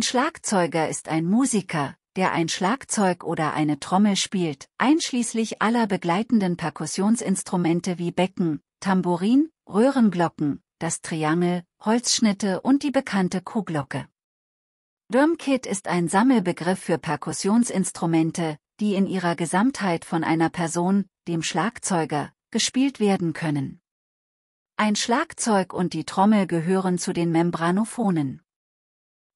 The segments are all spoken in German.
Ein Schlagzeuger ist ein Musiker, der ein Schlagzeug oder eine Trommel spielt, einschließlich aller begleitenden Perkussionsinstrumente wie Becken, Tambourin, Röhrenglocken, das Triangel, Holzschnitte und die bekannte Kuhglocke. drum ist ein Sammelbegriff für Perkussionsinstrumente, die in ihrer Gesamtheit von einer Person, dem Schlagzeuger, gespielt werden können. Ein Schlagzeug und die Trommel gehören zu den Membranophonen.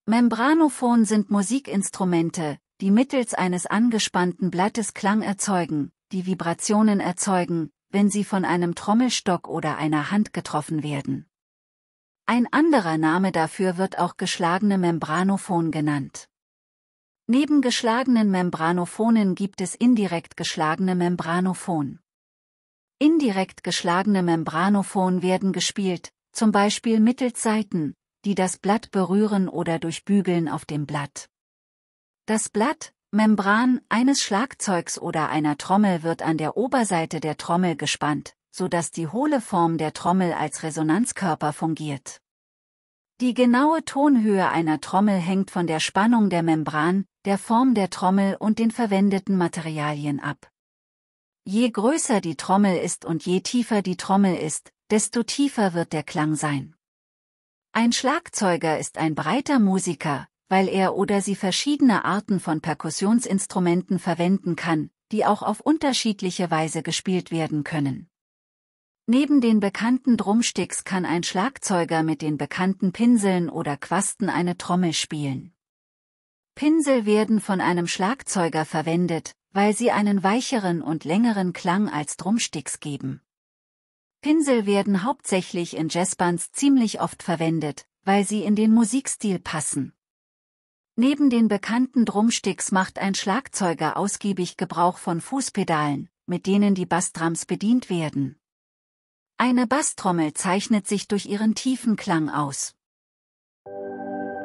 Membranophon sind Musikinstrumente, die mittels eines angespannten Blattes Klang erzeugen, die Vibrationen erzeugen, wenn sie von einem Trommelstock oder einer Hand getroffen werden. Ein anderer Name dafür wird auch geschlagene Membranophon genannt. Neben geschlagenen Membranophonen gibt es indirekt geschlagene Membranophon. Indirekt geschlagene Membranophon werden gespielt, zum Beispiel mittels Saiten, die das Blatt berühren oder durch Bügeln auf dem Blatt. Das Blatt, Membran eines Schlagzeugs oder einer Trommel wird an der Oberseite der Trommel gespannt, so dass die hohle Form der Trommel als Resonanzkörper fungiert. Die genaue Tonhöhe einer Trommel hängt von der Spannung der Membran, der Form der Trommel und den verwendeten Materialien ab. Je größer die Trommel ist und je tiefer die Trommel ist, desto tiefer wird der Klang sein. Ein Schlagzeuger ist ein breiter Musiker, weil er oder sie verschiedene Arten von Perkussionsinstrumenten verwenden kann, die auch auf unterschiedliche Weise gespielt werden können. Neben den bekannten Drumsticks kann ein Schlagzeuger mit den bekannten Pinseln oder Quasten eine Trommel spielen. Pinsel werden von einem Schlagzeuger verwendet, weil sie einen weicheren und längeren Klang als Drumsticks geben. Pinsel werden hauptsächlich in Jazzbands ziemlich oft verwendet, weil sie in den Musikstil passen. Neben den bekannten Drumsticks macht ein Schlagzeuger ausgiebig Gebrauch von Fußpedalen, mit denen die Bassdrums bedient werden. Eine Basstrommel zeichnet sich durch ihren tiefen Klang aus. Musik